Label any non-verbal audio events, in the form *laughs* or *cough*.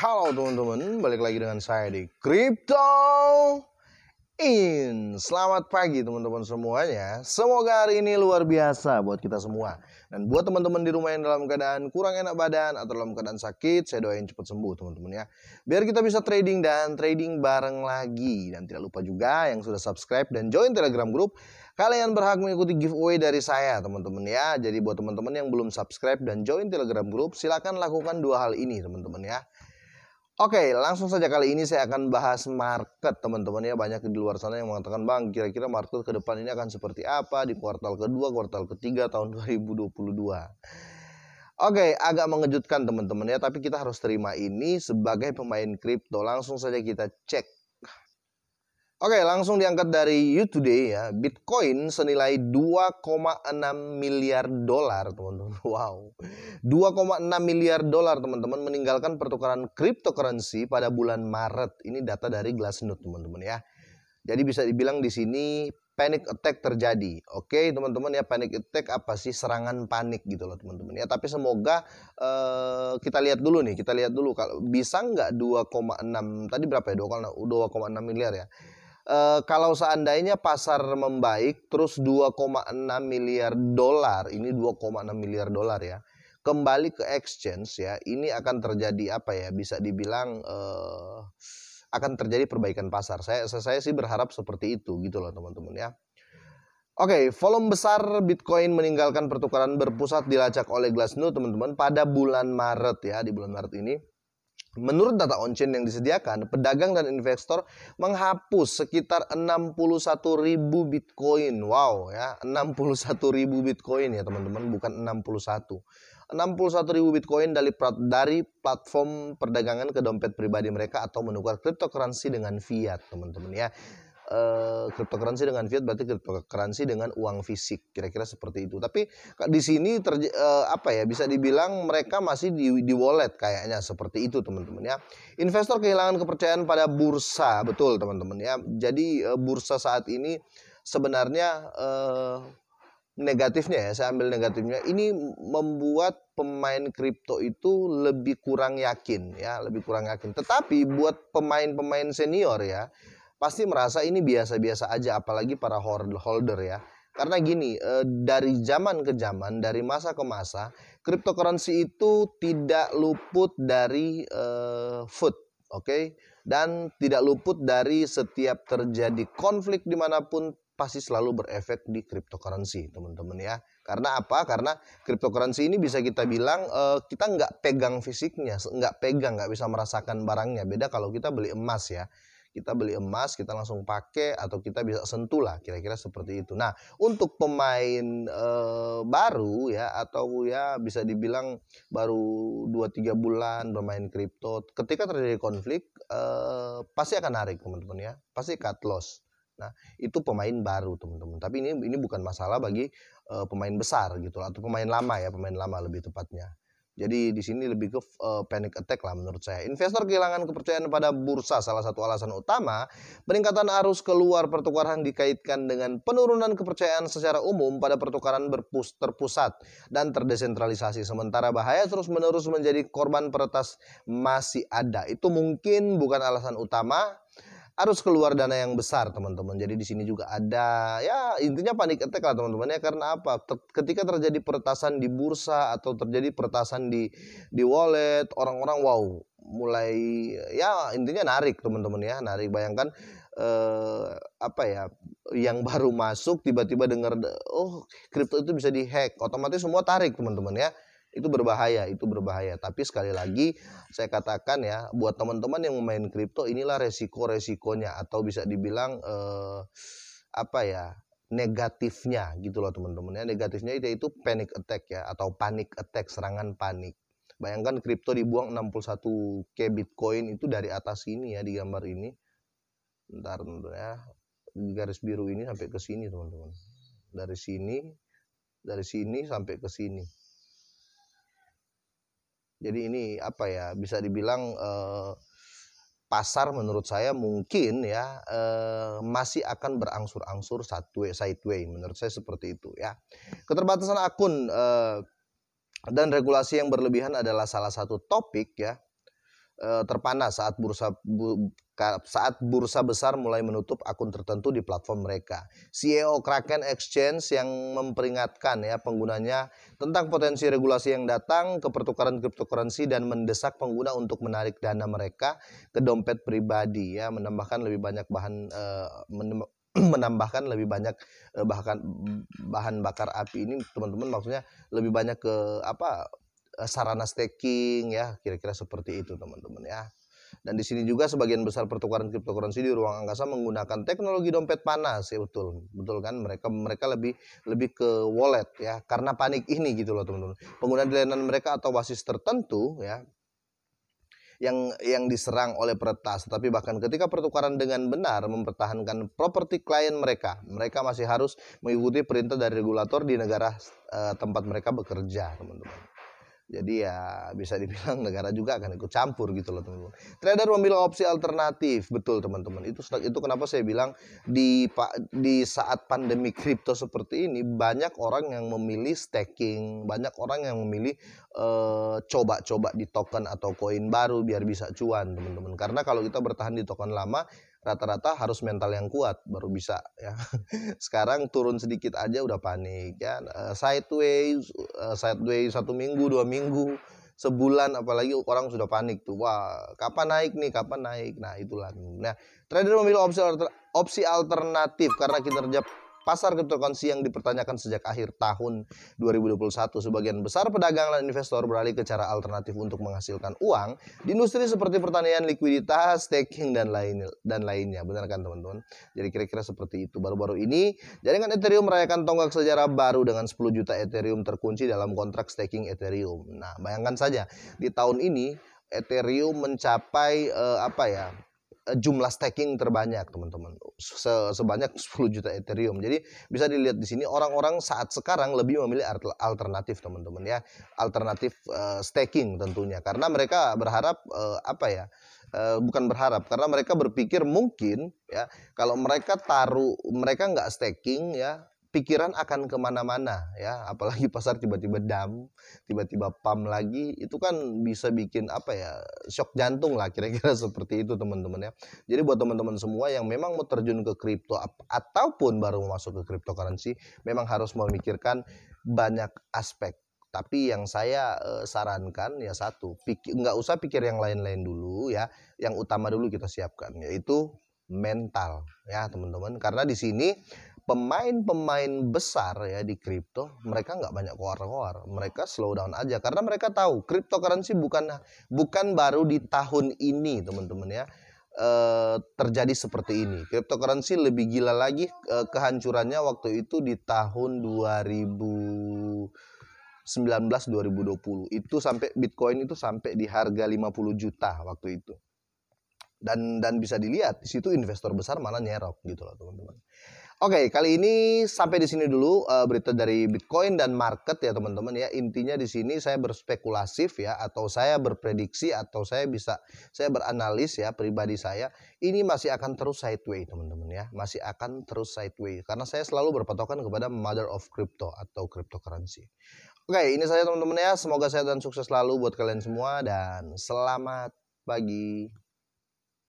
Halo teman-teman, balik lagi dengan saya di Crypto In. Selamat pagi teman-teman semuanya. Semoga hari ini luar biasa buat kita semua. Dan buat teman-teman di rumah yang dalam keadaan kurang enak badan atau dalam keadaan sakit, saya doain cepat sembuh teman-teman ya. Biar kita bisa trading dan trading bareng lagi. Dan tidak lupa juga yang sudah subscribe dan join Telegram group, kalian berhak mengikuti giveaway dari saya teman-teman ya. Jadi buat teman-teman yang belum subscribe dan join Telegram group, silakan lakukan dua hal ini teman-teman ya. Oke, langsung saja kali ini saya akan bahas market teman-teman ya. Banyak di luar sana yang mengatakan, Bang, kira-kira market ke depan ini akan seperti apa di kuartal kedua, kuartal ketiga tahun 2022. *laughs* Oke, agak mengejutkan teman-teman ya, tapi kita harus terima ini sebagai pemain kripto. Langsung saja kita cek Oke, langsung diangkat dari you today ya. Bitcoin senilai 2,6 miliar dolar, teman-teman. *laughs* Wow. 2,6 miliar dolar, teman-teman, meninggalkan pertukaran cryptocurrency pada bulan Maret. Ini data dari Glassnode, teman-teman ya. Jadi bisa dibilang di sini panic attack terjadi. Oke, teman-teman ya, panic attack apa sih? Serangan panik gitu loh, teman-teman ya. Tapi semoga uh, kita lihat dulu nih, kita lihat dulu kalau bisa nggak 2,6 tadi berapa ya? 2,6 miliar ya e, kalau seandainya pasar membaik terus 2,6 miliar dolar, ini 2,6 miliar dolar ya, kembali ke exchange ya, ini akan terjadi apa ya? Bisa dibilang e, akan terjadi perbaikan pasar. Saya saya sih berharap seperti itu gitu loh teman-teman ya. Oke, okay, volume besar Bitcoin meninggalkan pertukaran berpusat dilacak oleh Glassnode teman-teman pada bulan Maret ya, di bulan Maret ini. Menurut data on-chain yang disediakan, pedagang dan investor menghapus sekitar 61 ribu Bitcoin. Wow ya, 61 ribu Bitcoin ya teman-teman, bukan 61. 61 ribu Bitcoin dari, dari platform perdagangan ke dompet pribadi mereka atau menukar cryptocurrency dengan fiat teman-teman ya uh, eh, cryptocurrency dengan fiat berarti cryptocurrency dengan uang fisik kira-kira seperti itu tapi di sini uh, apa ya bisa dibilang mereka masih di, di wallet kayaknya seperti itu teman-teman ya investor kehilangan kepercayaan pada bursa betul teman-teman ya jadi uh, bursa saat ini sebenarnya uh, negatifnya ya saya ambil negatifnya ini membuat pemain kripto itu lebih kurang yakin ya lebih kurang yakin tetapi buat pemain-pemain senior ya pasti merasa ini biasa-biasa aja apalagi para holder ya. Karena gini, eh, dari zaman ke zaman, dari masa ke masa, cryptocurrency itu tidak luput dari eh, food, oke? Okay? Dan tidak luput dari setiap terjadi konflik dimanapun pasti selalu berefek di cryptocurrency, teman-teman ya. Karena apa? Karena cryptocurrency ini bisa kita bilang eh, kita nggak pegang fisiknya, nggak pegang, nggak bisa merasakan barangnya. Beda kalau kita beli emas ya kita beli emas kita langsung pakai atau kita bisa sentuh lah kira-kira seperti itu nah untuk pemain e, baru ya atau ya bisa dibilang baru 2-3 bulan bermain kripto ketika terjadi konflik e, pasti akan narik teman-teman ya pasti cut loss Nah, itu pemain baru, teman-teman. Tapi ini ini bukan masalah bagi e, pemain besar gitu atau pemain lama ya, pemain lama lebih tepatnya. Jadi di sini lebih ke eh, panic attack lah menurut saya. Investor kehilangan kepercayaan pada bursa salah satu alasan utama. Peningkatan arus keluar pertukaran dikaitkan dengan penurunan kepercayaan secara umum pada pertukaran berpus terpusat dan terdesentralisasi. Sementara bahaya terus-menerus menjadi korban peretas masih ada. Itu mungkin bukan alasan utama, harus keluar dana yang besar teman-teman. Jadi di sini juga ada ya intinya panik attack lah teman-teman ya karena apa? ketika terjadi peretasan di bursa atau terjadi peretasan di di wallet, orang-orang wow mulai ya intinya narik teman-teman ya narik bayangkan eh, apa ya yang *laughs* baru masuk tiba-tiba dengar oh kripto itu bisa dihack otomatis semua tarik teman-teman ya itu berbahaya itu berbahaya tapi sekali lagi saya katakan ya buat teman-teman yang main kripto inilah resiko resikonya atau bisa dibilang eh, apa ya negatifnya gitu loh teman-teman ya negatifnya itu itu panic attack ya atau panic attack serangan panik bayangkan kripto dibuang 61 k bitcoin itu dari atas ini ya di gambar ini ntar ya garis biru ini sampai ke sini teman-teman dari sini dari sini sampai ke sini jadi ini apa ya bisa dibilang eh, pasar menurut saya mungkin ya eh, masih akan berangsur-angsur sideways, sideway menurut saya seperti itu ya. Keterbatasan akun eh, dan regulasi yang berlebihan adalah salah satu topik ya eh, terpanas saat bursa saat bursa besar mulai menutup akun tertentu di platform mereka. CEO Kraken Exchange yang memperingatkan ya penggunanya tentang potensi regulasi yang datang ke pertukaran cryptocurrency dan mendesak pengguna untuk menarik dana mereka ke dompet pribadi ya menambahkan lebih banyak bahan uh, *clears throat* menambahkan lebih banyak uh, eh, bahkan bahan bakar api ini teman-teman maksudnya lebih banyak ke apa eh, sarana staking ya kira-kira seperti itu teman-teman ya. Dan di sini juga sebagian besar pertukaran cryptocurrency di ruang angkasa menggunakan teknologi dompet panas, ya betul, betul kan? Mereka mereka lebih lebih ke wallet ya, karena panik ini gitu loh teman-teman. Penggunaan layanan mereka atau basis tertentu ya yang yang diserang oleh peretas, tapi bahkan ketika pertukaran dengan benar mempertahankan properti klien mereka, mereka masih harus mengikuti perintah dari regulator di negara eh, tempat mereka bekerja, teman-teman. Jadi ya bisa dibilang *laughs* negara juga akan ikut campur gitu loh teman-teman. Trader memilih opsi alternatif, betul teman-teman. Itu itu kenapa saya bilang di di saat pandemi kripto seperti ini banyak orang yang memilih staking, banyak orang yang memilih eh, coba-coba uh, di token atau koin baru biar bisa cuan teman-teman. Karena kalau kita bertahan di token lama rata-rata harus mental yang kuat baru bisa ya. *laughs* Sekarang turun sedikit aja udah panik ya. Eh, sideways, eh, sideways satu minggu, dua minggu, sebulan apalagi orang sudah panik tuh. Wah, kapan naik nih? Kapan naik? Nah, itulah. Nah, trader memilih opsi opsi alternatif karena kinerja Pasar cryptocurrency yang dipertanyakan sejak akhir tahun 2021, sebagian besar pedagang dan investor beralih ke cara alternatif untuk menghasilkan uang di industri seperti pertanian, likuiditas, staking dan lain dan lainnya. Benar kan teman-teman? Jadi kira-kira seperti itu. Baru-baru ini jaringan Ethereum merayakan tonggak sejarah baru dengan 10 juta Ethereum terkunci dalam kontrak staking Ethereum. Nah, bayangkan saja di tahun ini Ethereum mencapai eh, apa ya? jumlah staking terbanyak teman-teman Se sebanyak 10 juta Ethereum jadi bisa dilihat di sini orang-orang saat sekarang lebih memilih alternatif teman-teman ya alternatif uh, staking tentunya karena mereka berharap uh, apa ya uh, bukan berharap karena mereka berpikir mungkin ya kalau mereka taruh mereka nggak staking ya pikiran akan kemana-mana ya apalagi pasar tiba-tiba dam tiba-tiba pam lagi itu kan bisa bikin apa ya shock jantung lah kira-kira *laughs* seperti itu teman-teman ya jadi buat teman-teman semua yang memang mau terjun ke kripto ataupun baru masuk ke cryptocurrency memang harus memikirkan banyak aspek tapi yang saya uh, sarankan ya satu pikir nggak usah pikir yang lain-lain dulu ya yang utama dulu kita siapkan yaitu mental ya teman-teman karena di sini pemain-pemain besar ya di kripto mereka nggak banyak keluar-keluar mereka slow down aja karena mereka tahu cryptocurrency bukan bukan baru di tahun ini teman-teman ya e, terjadi seperti ini cryptocurrency lebih gila lagi e, kehancurannya waktu itu di tahun 2019 2020 itu sampai Bitcoin itu sampai di harga 50 juta waktu itu dan dan bisa dilihat di situ investor besar malah nyerok gitu loh teman-teman Oke, okay, kali ini sampai di sini dulu uh, berita dari Bitcoin dan market ya teman-teman ya. Intinya di sini saya berspekulatif ya atau saya berprediksi atau saya bisa saya beranalis ya pribadi saya. Ini masih akan terus sideways teman-teman ya. Masih akan terus sideways karena saya selalu berpatokan kepada mother of crypto atau cryptocurrency. Oke, okay, ini saya teman-teman ya. Semoga saya dan sukses selalu buat kalian semua dan selamat pagi.